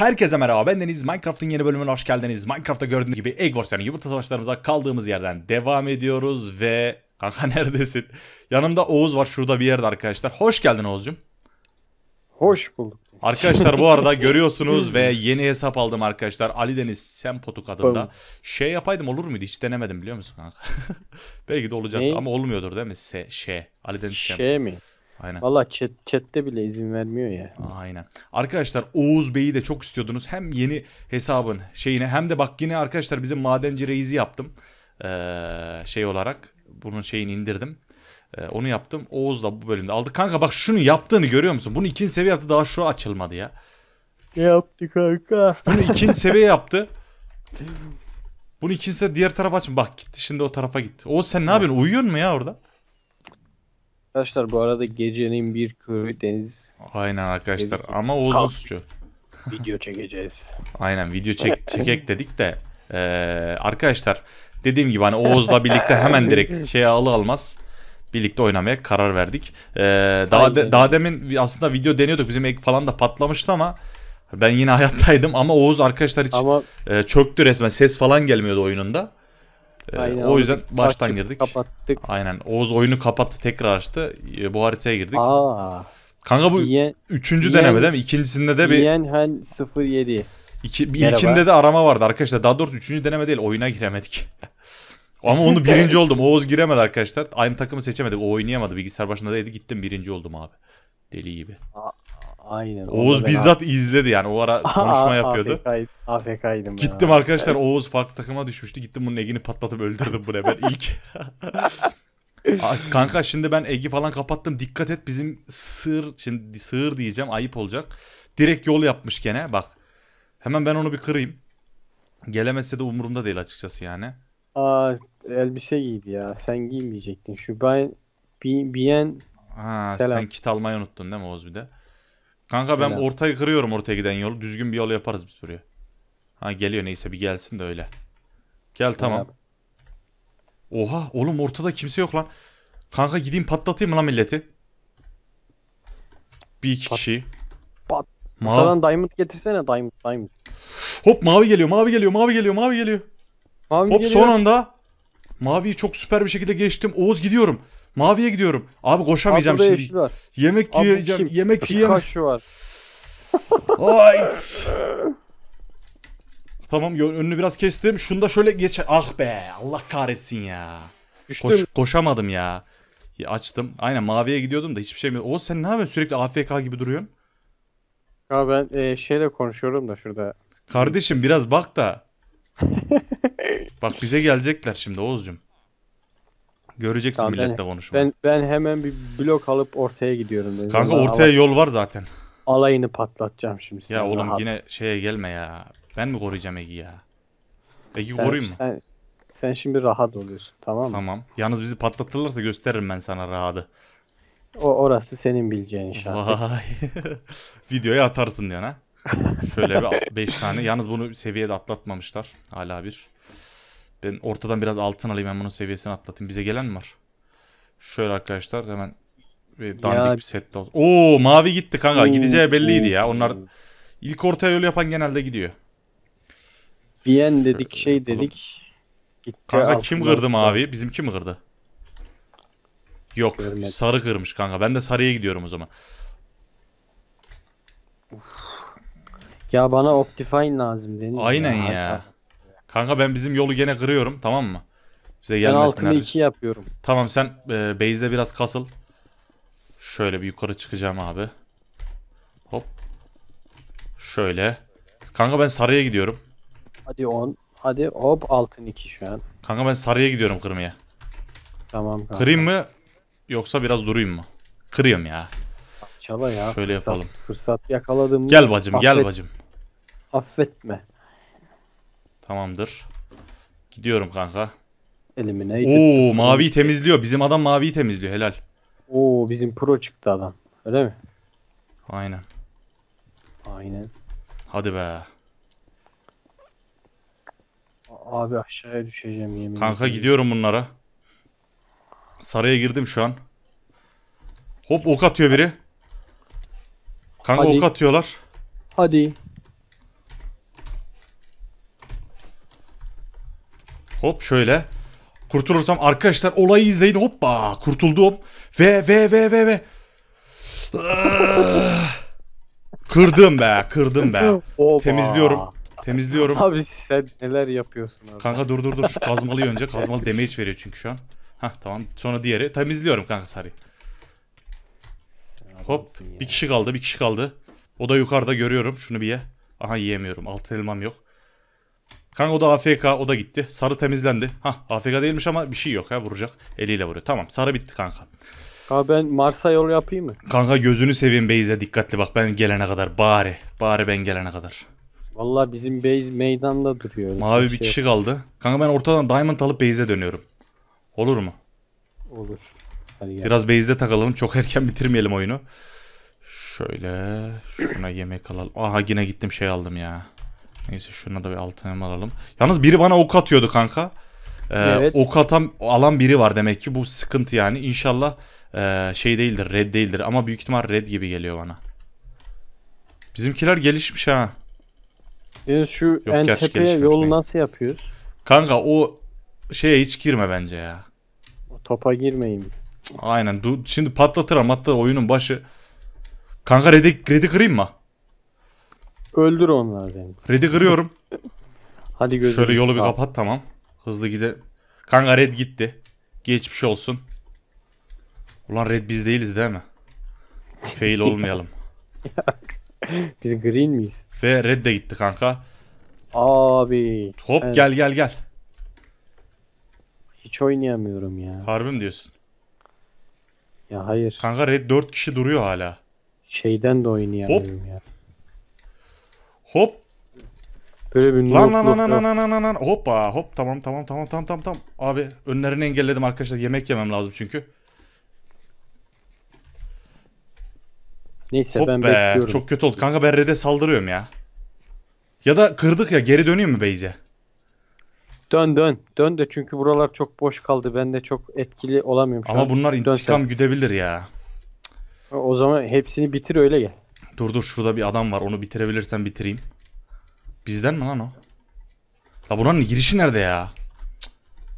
Herkese merhaba ben Deniz. Minecraft'ın yeni bölümüne hoş geldiniz. Minecraft'ta gördüğünüz gibi Egg Wars'ların yumurta savaşlarımıza kaldığımız yerden devam ediyoruz ve... Kanka neredesin? Yanımda Oğuz var şurada bir yerde arkadaşlar. Hoş geldin Oğuz'cum. Hoş bulduk. Arkadaşlar bu arada görüyorsunuz ve yeni hesap aldım arkadaşlar. Ali Deniz Sempotuk adında. Şey yapaydım olur muydu? Hiç denemedim biliyor musun kanka? Belki de olacak ama olmuyordur değil mi? Se, şey. Ali Deniz Sempotuk. Şey mi? Aynen. Valla chat, chatte bile izin vermiyor ya. Aynen. Arkadaşlar Oğuz Bey'i de çok istiyordunuz. Hem yeni hesabın şeyine hem de bak yine arkadaşlar bizim madenci reizi yaptım. Ee, şey olarak bunun şeyini indirdim. Ee, onu yaptım. Oğuz da bu bölümde aldı. Kanka bak şunu yaptığını görüyor musun? Bunu ikinci seviye yaptı daha şu açılmadı ya. Ne yaptı kanka? Bunu ikinci seviye yaptı. Bunu ikincisi de diğer tarafa açın. Bak gitti şimdi o tarafa gitti. Oğuz sen ne yapıyorsun? Uyuyor mu ya orada? Arkadaşlar bu arada gecenin bir körü deniz. Aynen arkadaşlar deniz. ama Oğuz'un suçu. Video çekeceğiz. Aynen video çek çekek dedik de ee, arkadaşlar dediğim gibi hani Oğuz'la birlikte hemen direkt şey alı almaz birlikte oynamaya karar verdik. Ee, daha de, daha demin aslında video deniyorduk bizim ek falan da patlamıştı ama ben yine hayattaydım ama Oğuz arkadaşlar hiç ama... e, çöktü resmen ses falan gelmiyordu oyununda. Ee, Aynen, o yüzden aldık, baştan açtık, girdik. Kapattık. Aynen. Oğuz oyunu kapattı tekrar açtı. Ee, bu haritaya girdik. Aa. Kanka bu Yen, üçüncü Yen, deneme değil mi? İkincisinde de bir... Yenhen 07. İki, ilkinde de arama vardı arkadaşlar. Daha doğrusu üçüncü deneme değil oyuna giremedik. Ama onu birinci oldum. Oğuz giremedi arkadaşlar. Aynı takımı seçemedik. O oynayamadı. Bilgisayar başında değildi. Gittim birinci oldum abi. Deli gibi. Aynen. Oğuz bizzat abi. izledi yani o ara konuşma yapıyordu. AFK'ydım. Gittim ben arkadaşlar abi. Oğuz farklı takıma düşmüştü. Gittim bunun Egini patlatıp öldürdüm buraya ben ilk. Kanka şimdi ben Ege falan kapattım. Dikkat et bizim sığır, şimdi sığır diyeceğim ayıp olacak. Direkt yol yapmış gene bak. Hemen ben onu bir kırayım. Gelemezse de umurumda değil açıkçası yani. Aa elbise giydi ya. Sen giymeyecektin. Şu ben biyen. Ha, Selam. sen kit almayı unuttun değil mi Oğuz bir de? Kanka ben öyle. ortayı kırıyorum ortaya giden yolu. Düzgün bir yol yaparız biz buraya. Ha geliyor neyse bir gelsin de öyle. Gel tamam. Abi. Oha oğlum ortada kimse yok lan. Kanka gideyim patlatayım lan milleti? Bir iki kişi. Pat. Mavi. diamond getirsene diamond diamond. Hop mavi geliyor mavi geliyor mavi geliyor mavi geliyor. Mavi Hop geliyor. son anda. Maviyi çok süper bir şekilde geçtim. Oğuz gidiyorum. Maviye gidiyorum. Abi koşamayacağım Arkada şimdi. Yemek Abi yiyeceğim. kim? Yemek yiyemem. Kaşı var. Ayt. Tamam yo- önünü biraz kestim. Şunu da şöyle geç. Ah be Allah kahretsin ya. Koş, koşamadım ya. Ya Açtım. Aynen maviye gidiyordum da hiçbir şey mi? O sen ne yapıyorsun sürekli AFK gibi duruyorsun? Ya ben e, şeyle konuşuyorum da şurada. Kardeşim biraz bak da. Bak bize gelecekler şimdi Oğuzcum. Göreceksin tamam, milletle ben, Ben, ben hemen bir blok alıp ortaya gidiyorum. Dedim. Kanka ben ortaya alay, yol var zaten. Alayını patlatacağım şimdi. Ya oğlum rahat. yine şeye gelme ya. Ben mi koruyacağım Egi ya? Egi koruyayım mı? Sen, sen şimdi rahat oluyorsun tamam mı? Tamam. Yalnız bizi patlatırlarsa gösteririm ben sana rahatı. O orası senin bileceğin inşallah. Vay. Videoya atarsın diyorsun ha. Şöyle bir 5 tane. Yalnız bunu seviyede atlatmamışlar. Hala bir. Ben ortadan biraz altın alayım. Ben bunun seviyesini atlatayım. Bize gelen mi var. Şöyle arkadaşlar hemen bir dandik ya. bir set de olsun. Oo mavi gitti kanka. Hmm. Gideceği belliydi ya. Onlar ilk ortaya yol yapan genelde gidiyor. Bien dedik şey dedik. Gitti kanka kim kırdı mavi? Bizimki mi kırdı? Yok. Görmedim. Sarı kırmış kanka. Ben de sarıya gidiyorum o zaman. Ya bana Optifine lazım değil Aynen ya. ya. Kanka ben bizim yolu gene kırıyorum tamam mı? Bize gelmesinler. Ben halkını iki yapıyorum. Tamam sen e, base'de biraz kasıl. Şöyle bir yukarı çıkacağım abi. Hop. Şöyle. Kanka ben sarıya gidiyorum. Hadi 10. Hadi hop altın 2 şu an. Kanka ben sarıya gidiyorum kırmaya. Tamam kanka. Kırayım mı? Yoksa biraz durayım mı? Kırıyorum ya. Çala ya. Şöyle fırsat, yapalım. Fırsat yakaladım. Gel bacım affet, gel bacım. Affetme. Tamamdır. Gidiyorum kanka. Eliminate. Oo mavi temizliyor. Bizim adam mavi temizliyor. Helal. Oo bizim pro çıktı adam. Öyle mi? Aynen. Aynen. Hadi be. Abi aşağıya düşeceğim yemin Kanka ederim. gidiyorum bunlara. Saraya girdim şu an. Hop ok atıyor biri. Kanka Hadi. ok atıyorlar. Hadi. Hop şöyle. Kurtulursam arkadaşlar olayı izleyin. Hoppa kurtuldum. Ve ve ve ve ve. Ah. kırdım be kırdım be. Oba. Temizliyorum. Temizliyorum. Abi sen neler yapıyorsun abi. Kanka dur dur dur şu kazmalıyı önce. Kazmalı damage veriyor çünkü şu an. Hah tamam sonra diğeri. Temizliyorum kanka sarı Hop bir kişi kaldı bir kişi kaldı. O da yukarıda görüyorum. Şunu bir ye. Aha yiyemiyorum. Altın elmam yok. Kanka o da AFK o da gitti. Sarı temizlendi. Ha AFK değilmiş ama bir şey yok ha vuracak. Eliyle vuruyor. Tamam sarı bitti kanka. Abi ben Mars'a yol yapayım mı? Kanka gözünü seveyim Beyze dikkatli bak ben gelene kadar bari. Bari ben gelene kadar. Valla bizim Beyz meydanda duruyor. Mavi bir, bir şey kişi yok. kaldı. Kanka ben ortadan Diamond alıp Beyze dönüyorum. Olur mu? Olur. Hadi Biraz Beyze takalım. Çok erken bitirmeyelim oyunu. Şöyle şuna yemek alalım. Aha yine gittim şey aldım ya. Neyse şuna da bir altın alalım. Yalnız biri bana ok atıyordu kanka. Ee, evet. Ok atan, alan biri var demek ki bu sıkıntı yani. İnşallah e, şey değildir red değildir ama büyük ihtimal red gibi geliyor bana. Bizimkiler gelişmiş ha. Biz şu Yok, en tepeye yolu değil. nasıl yapıyoruz? Kanka o şeye hiç girme bence ya. O topa girmeyin. Aynen. Şimdi patlatır ama oyunun başı. Kanka red'i, red'i kırayım mı? Öldür onları beni. Red'i kırıyorum. Hadi gözünü. Şöyle yolu bir kapat tamam. Hızlı gide. Kanka Red gitti. Geçmiş olsun. Ulan Red biz değiliz değil mi? Fail olmayalım. biz green miyiz? Ve Red de gitti kanka. Abi. Hop evet. gel gel gel. Hiç oynayamıyorum ya. Harbi mi diyorsun? Ya hayır. Kanka Red 4 kişi duruyor hala. Şeyden de oynayamıyorum Hop. ya. Hop. Böyle bir lan lan lan lan lan lan lan lan hoppa hop tamam tamam tamam tamam tamam tamam. Abi önlerini engelledim arkadaşlar yemek yemem lazım çünkü. Neyse Hop ben be. bekliyorum. Çok kötü oldu. Kanka ben red'e saldırıyorum ya. Ya da kırdık ya geri döneyim mi Beyze? Dön dön. Dön de çünkü buralar çok boş kaldı. Ben de çok etkili olamıyorum. Ama bunlar intikam sen. güdebilir ya. O zaman hepsini bitir öyle gel. Dur dur şurada bir adam var. Onu bitirebilirsen bitireyim. Bizden mi lan o? La buranın girişi nerede ya? Cık,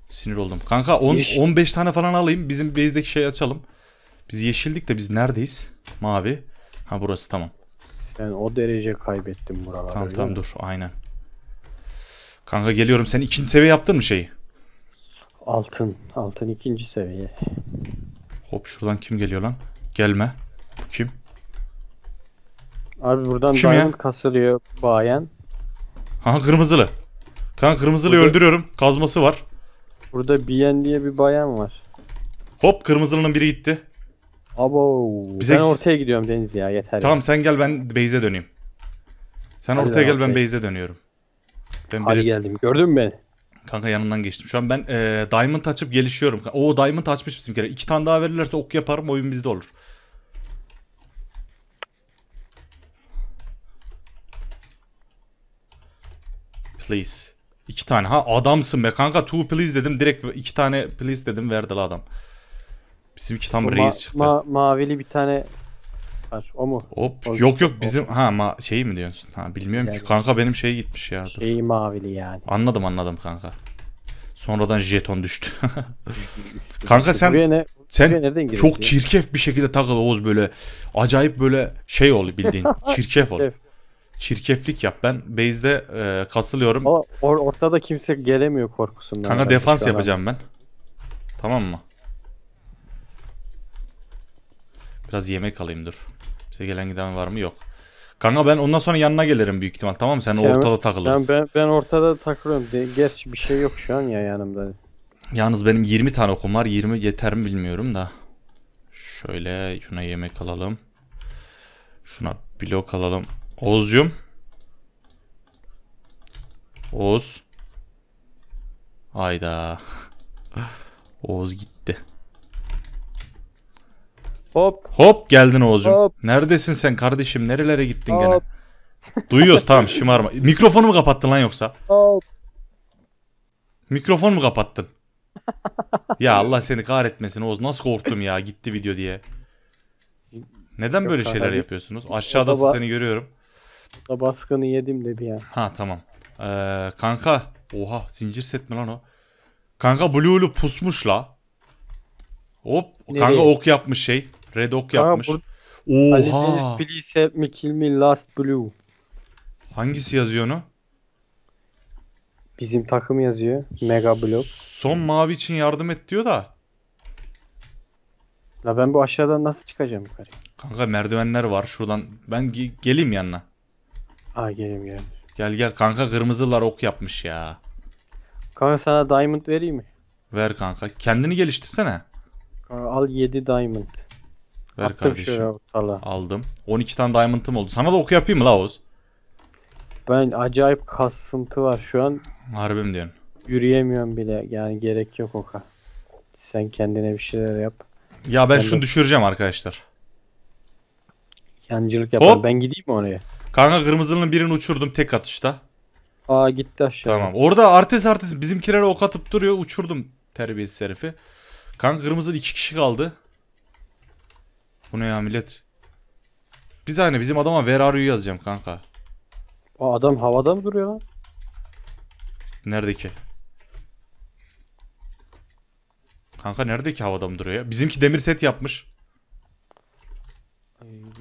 sinir oldum. Kanka 10 15 tane falan alayım. Bizim base'deki şeyi açalım. Biz yeşildik de biz neredeyiz? Mavi. Ha burası tamam. Ben yani o derece kaybettim buraları. Tamam tamam dur aynen. Kanka geliyorum. Sen ikinci seviye yaptın mı şeyi? Altın. Altın ikinci seviye. Hop şuradan kim geliyor lan? Gelme. Bu kim? Abi buradan Kim diamond ya? kasılıyor bayan. Ha kırmızılı. Kan kırmızılı öldürüyorum. Kazması var. Burada BN diye bir bayan var. Hop kırmızılının biri gitti. Abo. Bize- Ben ortaya gidiyorum Deniz ya yeter. ya. Tamam sen gel ben base'e döneyim. Sen Hadi ortaya gel ben ben base'e dönüyorum. Ben Hadi biraz- geldim. Gördün mü beni? Kanka yanından geçtim. Şu an ben e, diamond açıp gelişiyorum. O diamond açmış bizimkiler. İki tane daha verirlerse ok yaparım oyun bizde olur. please. İki tane. Ha adamsın be kanka. Two please dedim. Direkt iki tane please dedim. Verdi la adam. Bizimki tam o reis çıktı. Ma mavili bir tane var. O mu? Hop. O yok yok bizim o. ha ma şey mi diyorsun? Ha bilmiyorum yani. ki. Kanka benim şey gitmiş ya. Dur. Şey mavili yani. Anladım anladım kanka. Sonradan jeton düştü. kanka sen ne, sen çok çirkef bir şekilde takıl Oğuz böyle. Acayip böyle şey ol bildiğin. çirkef ol çirkeflik yap. Ben base'de e, kasılıyorum. O, or, ortada kimse gelemiyor korkusundan. Kanka defans yapacağım ben. Tamam mı? Biraz yemek alayım dur. Bize gelen giden var mı? Yok. Kanka ben ondan sonra yanına gelirim büyük ihtimal tamam mı? Sen yani, ortada takılırsın. Ben, ben, ben ortada takılıyorum. Gerçi bir şey yok şu an ya yanımda. Yalnız benim 20 tane okum var. 20 yeter mi bilmiyorum da. Şöyle şuna yemek alalım. Şuna blok alalım. Oğuzcum. Oğuz. Hayda. Oğuz gitti. Hop. Hop geldin Oğuzcum. Hop. Neredesin sen kardeşim? Nerelere gittin Hop. gene? Duyuyoruz tamam şımarma. Mikrofonu mu kapattın lan yoksa? Hop. Mikrofon mu kapattın? ya Allah seni kahretmesin Oğuz. Nasıl korktum ya gitti video diye. Neden Yok, böyle şeyler abi. yapıyorsunuz? Aşağıda seni görüyorum. Da baskını yedim de bir ya. Ha tamam. Ee, kanka. Oha zincir set mi lan o? Kanka Blue'lu pusmuş la. Hop. Nereye? Kanka ok yapmış şey. Red ok kanka, yapmış. Oha. Please help me kill me last blue. Hangisi yazıyor onu? Bizim takım yazıyor. Mega blok. Son mavi için yardım et diyor da. La ben bu aşağıdan nasıl çıkacağım yukarı? Kanka merdivenler var şuradan. Ben ge geleyim yanına. Ha geleyim geleyim. Gel gel kanka kırmızılar ok yapmış ya. Kanka sana diamond vereyim mi? Ver kanka. Kendini geliştirsene. Kanka, al 7 diamond. Ver kardeşim. Aldım. 12 tane diamond'ım oldu. Sana da ok yapayım mı la Oğuz? Ben acayip kasıntı var şu an. Harbim diyorsun? Yürüyemiyorum bile. Yani gerek yok oka. Sen kendine bir şeyler yap. Ya ben, ben şunu düşüreceğim arkadaşlar. Yancılık yapar. Ben gideyim mi oraya? Kanka kırmızının birini uçurdum tek atışta. Aa gitti aşağı. Tamam. Orada artist artist bizimkilere ok atıp duruyor. Uçurdum terbiyesiz herifi. Kanka kırmızı iki kişi kaldı. Bu ne ya millet? Bir tane bizim adama where are yazacağım kanka. O adam havada mı duruyor lan? Nerede ki? Kanka nerede ki havada mı duruyor ya? Bizimki demir set yapmış.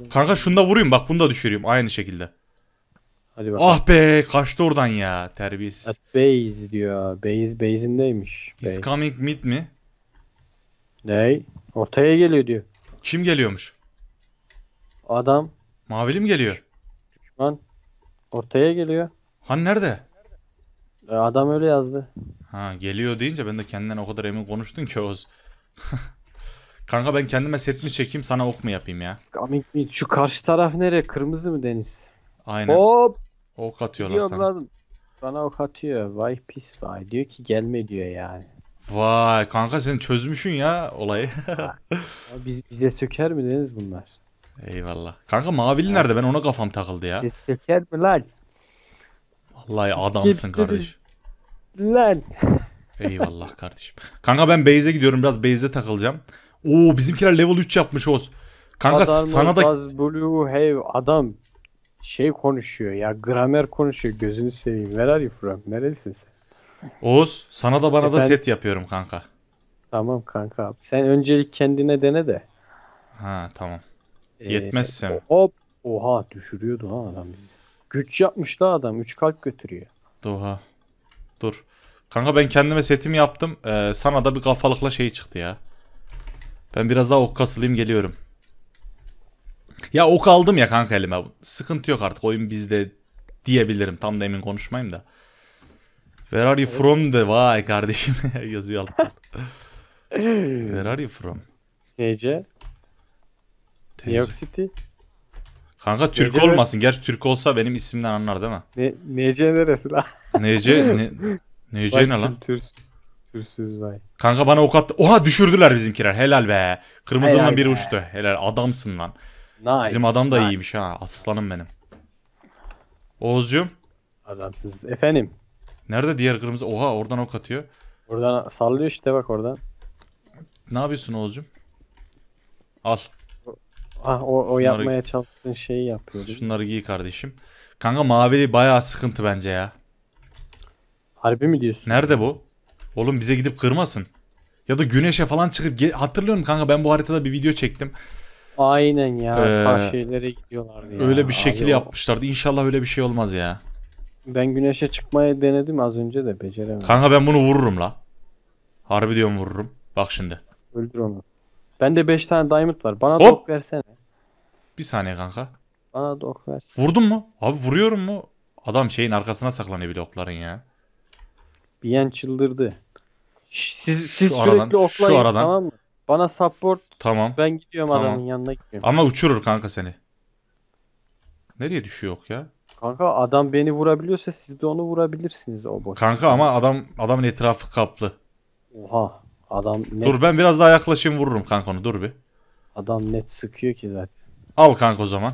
Kanka şunu da vurayım bak bunu da düşüreyim aynı şekilde. Hadi bakalım. Ah be kaçtı oradan ya terbiyesiz. At base diyor. Base base'indeymiş. He's coming mid mi? Ney? Ortaya geliyor diyor. Kim geliyormuş? Adam. Mavili mi geliyor? Düşman. Ortaya geliyor. Han nerede? E, adam öyle yazdı. Ha geliyor deyince ben de kendinden o kadar emin konuştun ki Oğuz. Kanka ben kendime set mi çekeyim sana ok mu yapayım ya? Gaming değil. Şu karşı taraf nereye? Kırmızı mı deniz? Aynen. Hop. Ok atıyorlar Diyor sana. lan. Bana ok atıyor. Vay pis vay. Diyor ki gelme diyor yani. Vay kanka sen çözmüşsün ya olayı. Ya Biz, bize söker mi deniz bunlar? Eyvallah. Kanka mavili nerede? Ben ona kafam takıldı ya. Bize söker mi lan? Vallahi adamsın Kimsiniz? kardeş. Lan. Eyvallah kardeşim. Kanka ben base'e gidiyorum. Biraz base'de takılacağım. Oo bizimkiler level 3 yapmış Oz. Kanka Adam sana da... Blue hey adam şey konuşuyor ya gramer konuşuyor gözünü seveyim. Where are you from? Nerelisin sen? Oğuz sana da bana Efendim? da set yapıyorum kanka. Tamam kanka. Abi. Sen öncelik kendine dene de. Ha tamam. Ee, Yetmezsem. Hop. Oha düşürüyordu ha adam bizi. Güç yapmış da adam. Üç kalp götürüyor. Doha. Dur. Kanka ben kendime setimi yaptım. Ee, sana da bir kafalıkla şey çıktı ya. Ben biraz daha ok kasılayım geliyorum. Ya ok aldım ya kanka elime. Sıkıntı yok artık oyun bizde diyebilirim. Tam da emin konuşmayayım da. Where are you from de vay kardeşim yazıyor alttan. Where are you from? Nece? New York City. Kanka Türk Nece olmasın. Gerçi Türk olsa benim isimden anlar değil mi? Ne, nece neresi lan? Nece? Ne, nece ne lan? Türk, Kürsüz vay. Kanka bana ok attı. Oha düşürdüler bizimkiler. Helal be. kırmızımla Helal biri be. uçtu. Helal adamsın lan. Nice. Bizim adam da nice. iyiymiş ha. Aslanım benim. Oğuzcuğum. Adamsız. Efendim. Nerede diğer kırmızı? Oha oradan ok atıyor. Oradan sallıyor işte bak oradan. Ne yapıyorsun Oğuzcuğum? Al. Ah o, o Şunları... yapmaya çalıştığın şeyi yapıyor. Şunları giy kardeşim. Kanka mavi bayağı sıkıntı bence ya. Harbi mi diyorsun? Nerede bu? Oğlum bize gidip kırmasın. Ya da güneşe falan çıkıp hatırlıyorum kanka ben bu haritada bir video çektim. Aynen ya. Ee, gidiyorlar gidiyorlardı ya. Öyle bir şekil Ay, yapmışlardı. İnşallah öyle bir şey olmaz ya. Ben güneşe çıkmayı denedim az önce de beceremedim. Kanka ben bunu vururum la. Harbi diyorum vururum. Bak şimdi. Öldür onu. Bende 5 tane diamond var. Bana Hop. da versene. Bir saniye kanka. Bana dok ok ver. Vurdun mu? Abi vuruyorum mu? Adam şeyin arkasına saklanıyor bile ya. Biyen çıldırdı. Siz, siz şu sürekli aradan, oklayın şu aradan. tamam mı? Bana support tamam. ben gidiyorum tamam. adamın yanına gidiyorum. Ama uçurur kanka seni. Nereye düşüyor yok ya? Kanka adam beni vurabiliyorsa siz de onu vurabilirsiniz o boş. Kanka ama adam adamın etrafı kaplı. Oha adam net. Dur ben biraz daha yaklaşayım vururum kanka onu dur bir. Adam net sıkıyor ki zaten. Al kanka o zaman.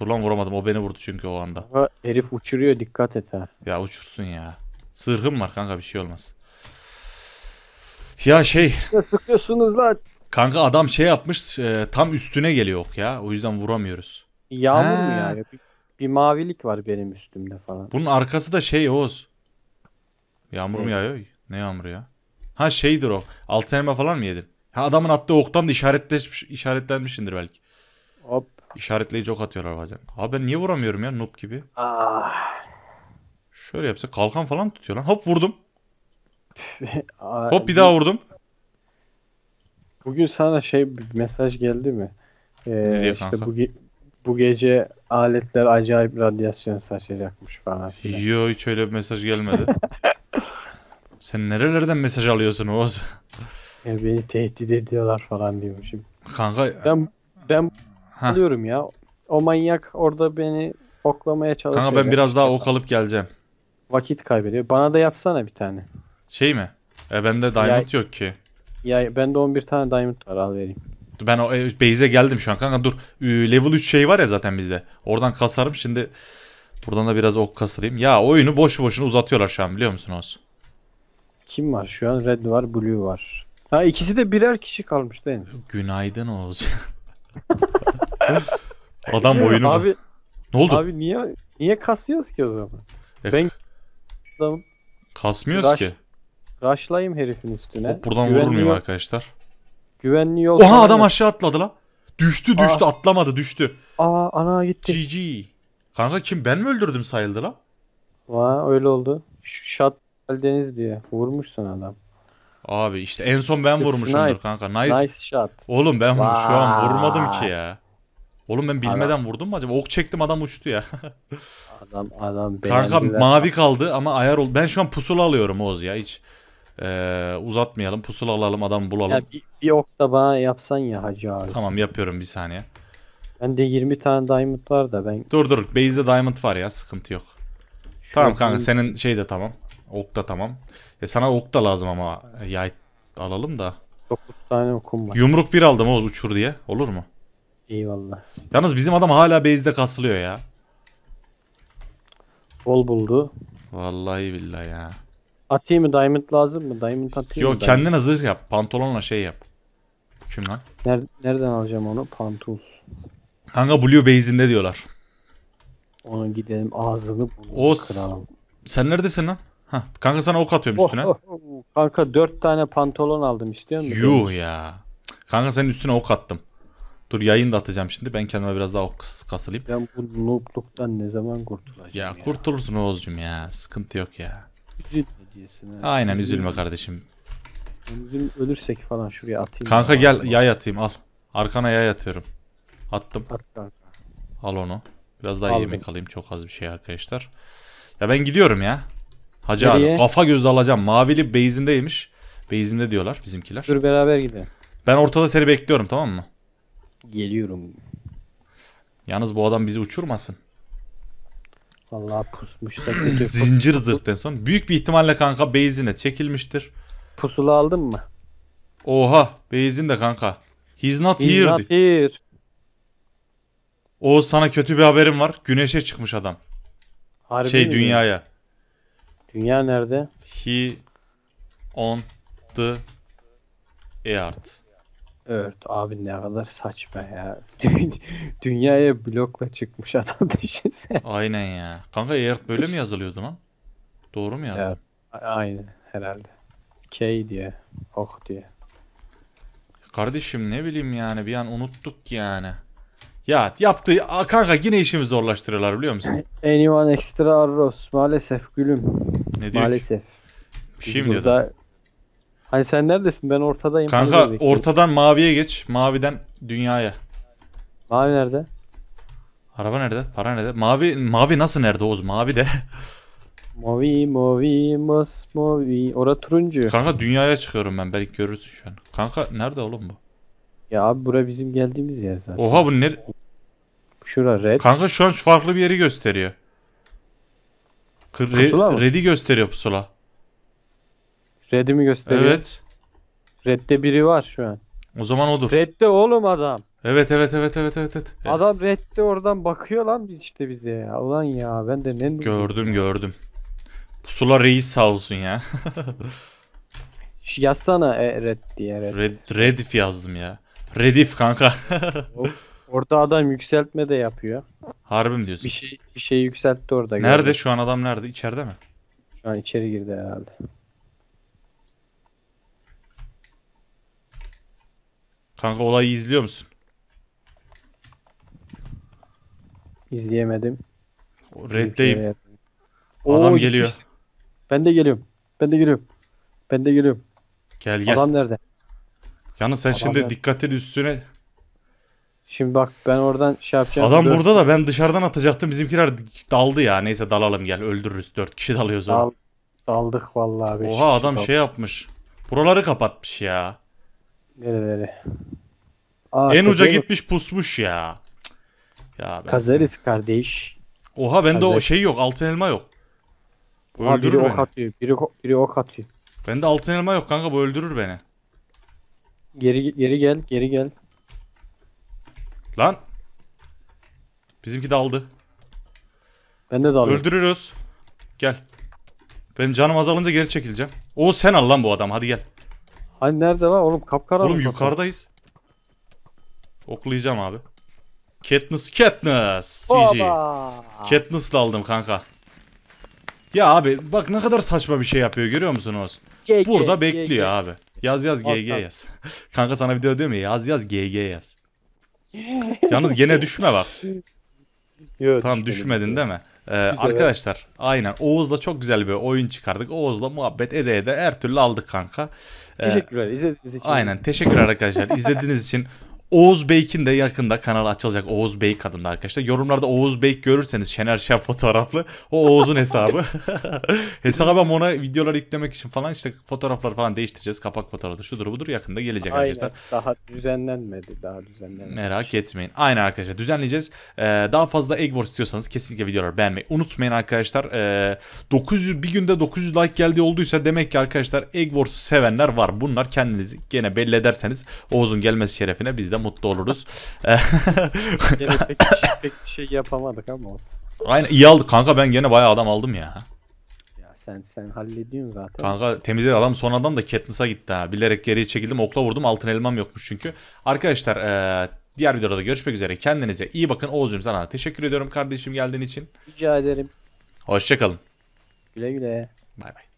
Dur lan vuramadım o beni vurdu çünkü o anda. Kanka herif uçuruyor dikkat et ha. Ya uçursun ya. Sırhım var kanka bir şey olmaz. Ya şey. Ne sıkıyorsunuz lan? Kanka adam şey yapmış e, tam üstüne geliyor ok ya. O yüzden vuramıyoruz. Yağmur mu yani? Bir, bir mavilik var benim üstümde falan. Bunun arkası da şey Oğuz. Yağmur mu yağıyor? Ne yağmur ya? Ha şeydir o. Altın falan mı yedin? Ha adamın attığı oktan da işaretleşmiş, işaretlenmişsindir belki. Hop. İşaretleyici ok atıyorlar bazen. Abi ben niye vuramıyorum ya noob gibi? Ah. Şöyle yapsa kalkan falan tutuyor lan. Hop vurdum. Hop bir daha vurdum. Bugün sana şey bir mesaj geldi mi? Ee, ne diyor işte kanka? bu, ge- bu gece aletler acayip radyasyon saçacakmış falan. filan. Yo hiç öyle bir mesaj gelmedi. Sen nerelerden mesaj alıyorsun Oğuz? Ya e, beni tehdit ediyorlar falan diyormuşum. Kanka, Ben ben Heh. alıyorum ya. O manyak orada beni oklamaya çalışıyor. kanka ben biraz daha ok alıp geleceğim. Vakit kaybediyor. Bana da yapsana bir tane. Şey mi? E, bende diamond yok ki. Ya bende 11 tane diamond var al vereyim. Ben o e, base'e geldim şu an kanka dur. Level 3 şey var ya zaten bizde. Oradan kasarım şimdi. Buradan da biraz ok kasırayım. Ya oyunu boş boşuna uzatıyorlar şu an biliyor musunuz? Kim var şu an? Red var, blue var. Ha ikisi de birer kişi kalmış değil mi? Günaydın Oğuz. Adam oyunu... Abi, Ne oldu? abi niye niye kasıyoruz ki o zaman? E, Ben Rush'layım. Kasmıyoruz Rush. ki. Rush'layım herifin üstüne. Hop buradan Güvenli vurur muyum yol- arkadaşlar? Güvenli yol. Oha adam aşağı atladı la. Düştü düştü atlamadı düştü. Aa ana gitti. GG. Kanka kim ben mi öldürdüm sayıldı la? Vaa öyle oldu. Şat Deniz diye vurmuşsun adam. Abi işte en son ben vurmuşumdur Snipe. kanka. Nice. Nice shot. Oğlum ben şu an vurmadım ki ya. Oğlum ben bilmeden adam. vurdum mu acaba? Ok çektim adam uçtu ya. adam adam Kanka mavi kaldı ama ayar oldu. Ben şu an pusula alıyorum Oğuz ya hiç. Ee, uzatmayalım pusula alalım adam bulalım. Ya bir, bir ok da bana yapsan ya hacı abi. Tamam yapıyorum bir saniye. Ben de 20 tane diamond var da ben. Dur dur base'de diamond var ya sıkıntı yok. Şu tamam kanka senin şey de tamam. Ok da tamam. E sana ok da lazım ama yay alalım da. 9 tane okum var. Yumruk bir aldım Oğuz uçur diye. Olur mu? Eyvallah. Yalnız bizim adam hala base'de kasılıyor ya. Bol buldu. Vallahi billahi ya. Atayım mı diamond lazım mı? Diamond atayım Yok mı? kendin hazır yap. Pantolonla şey yap. Kim lan? Ner nereden alacağım onu? Pantul. Kanka Blue Base'inde diyorlar. Ona gidelim ağzını o kıralım. Sen neredesin lan? Hah, kanka sana ok atıyorum oh, üstüne. Oh, oh, oh. Kanka 4 tane pantolon aldım istiyor musun? Yuh ya. Kanka senin üstüne ok attım. Dur yayın da atacağım şimdi. Ben kendime biraz daha kas kasılayım. Ben bu noobluktan ne zaman kurtulacağım ya? ya. kurtulursun Oğuz'cum ya. Sıkıntı yok ya. Üzülme diyorsun. Aynen üzülme kardeşim. Üzülme ölürsek falan şuraya atayım. Kanka gel yay atayım al. Arkana yay atıyorum. Attım. At kanka. Al onu. Biraz daha Aldım. yemek alayım. Çok az bir şey arkadaşlar. Ya ben gidiyorum ya. Hacı Nereye? abi kafa gözle alacağım. Mavili beyzindeymiş. Beyzinde diyorlar bizimkiler. Dur beraber gidelim. Ben ortada seni bekliyorum tamam mı? Geliyorum. Yalnız bu adam bizi uçurmasın. Vallahi pusmuş. da Zincir zırhten son. Büyük bir ihtimalle kanka base'ine çekilmiştir. Pusulu aldın mı? Oha base'in de kanka. He's not here. He's not here. Oğuz sana kötü bir haberim var. Güneşe çıkmış adam. Harbi şey mi? dünyaya. Dünya nerede? He on the earth. Evet abi ne kadar saçma ya. Dünyaya blokla çıkmış adam düşünsene. Aynen ya. Kanka Earth böyle mi yazılıyordu lan? Doğru mu yazdın? Evet. Aynen herhalde. K diye. Oh diye. Kardeşim ne bileyim yani bir an unuttuk yani. Ya yaptı kanka yine işimi zorlaştırırlar biliyor musun? Anyone extra arroz maalesef gülüm. Ne diyor Maalesef. Bir şey mi diyordu? Hani sen neredesin? Ben ortadayım. Kanka hani ortadan maviye geç. Maviden dünyaya. Mavi nerede? Araba nerede? Para nerede? Mavi mavi nasıl nerede Oğuz? Mavi de. Mavi mavi mas mavi. Ora turuncu. Kanka dünyaya çıkıyorum ben. Belki görürsün şu an. Kanka nerede oğlum bu? Ya abi bura bizim geldiğimiz yer zaten. Oha bu nere? Şura red. Kanka şu an farklı bir yeri gösteriyor. Kır, re, red'i gösteriyor pusula. Red'i mi gösteriyor? Evet. Red'de biri var şu an. O zaman odur. Red'de oğlum adam. Evet evet evet evet evet. evet. Adam Red'de oradan bakıyor lan işte bize ya. Ulan ya ben de ne... Gördüm gördüm. Pusula reis sağ olsun ya. Yazsana e, red diye red. red. Redif yazdım ya. Redif kanka. orada adam yükseltme de yapıyor. Harbi mi diyorsun? Bir şey, bir şey yükseltti orada. Nerede gördüm. şu an adam nerede? İçeride mi? Şu an içeri girdi herhalde. Kanka olayı izliyor musun? İzleyemedim. O Reddeyim. Şey adam gitmiş. geliyor. Ben de geliyorum. Ben de geliyorum. Ben de geliyorum. Gel gel. Adam nerede? Yalnız sen Adam şimdi nerede? üstüne... Şimdi bak ben oradan şey yapacağım. Adam dört... burada da ben dışarıdan atacaktım. Bizimkiler daldı ya. Neyse dalalım gel. Öldürürüz. Dört kişi dalıyoruz. Dal, daldık vallahi. Oha adam daldık. şey yapmış. Buraları kapatmış ya. Nereleri? Aa, en uca gitmiş pusmuş ya. Ya ben Kazarız kardeş. Oha bende Kazarız. o şey yok. Altın elma yok. Bu Aa, öldürür biri beni. ok atıyor. Biri, biri ok atıyor. Bende altın elma yok kanka bu öldürür beni. Geri geri gel, geri gel. Lan. Bizimki de aldı. Bende de aldı. Öldürürüz. Gel. Benim canım azalınca geri çekileceğim. O sen al lan bu adam hadi gel. Hani nerede var oğlum kapkara Oğlum yukarıdayız. Oklayacağım abi. Katniss Katniss. GG. Katniss'la aldım kanka. Ya abi bak ne kadar saçma bir şey yapıyor görüyor musunuz? Burada bekliyor abi. Yaz yaz GG yaz. kanka sana video diyor mu? Yaz yaz GG yaz. Yalnız gene düşme bak. tamam düşmedin değil mi? Ee, arkadaşlar aynen Oğuz'la çok güzel bir oyun çıkardık. Oğuz'la muhabbet ede ede her türlü aldık kanka. Ee, teşekkürler. Aynen teşekkürler arkadaşlar. İzlediğiniz için Oğuz Bey'in de yakında kanal açılacak Oğuz Bey kadında arkadaşlar. Yorumlarda Oğuz Bey görürseniz Şener Şen fotoğraflı o Oğuz'un hesabı. Hesaba ona videolar yüklemek için falan işte fotoğraflar falan değiştireceğiz. Kapak fotoğrafı şudur budur yakında gelecek Aynen. arkadaşlar. Daha düzenlenmedi. Daha düzenlenmedi. Merak etmeyin. Aynen arkadaşlar düzenleyeceğiz. Ee, daha fazla Egg Wars istiyorsanız kesinlikle videoları beğenmeyi unutmayın arkadaşlar. Ee, 900 bir günde 900 like geldi olduysa demek ki arkadaşlar Egg Wars'u sevenler var. Bunlar kendinizi gene belli ederseniz Oğuz'un gelmesi şerefine biz de mutlu oluruz. pek, pek bir şey yapamadık ama olsun. Aynen iyi aldık kanka ben gene bayağı adam aldım ya. sen sen hallediyorsun zaten. Kanka temizledi adam son adam da Katniss'a gitti ha. Bilerek geriye çekildim okla vurdum altın elmam yokmuş çünkü. Arkadaşlar e, diğer videoda görüşmek üzere. Kendinize iyi bakın. Oğuzcum sana teşekkür ediyorum kardeşim geldiğin için. Rica ederim. Hoşçakalın. Güle güle. Bay bay.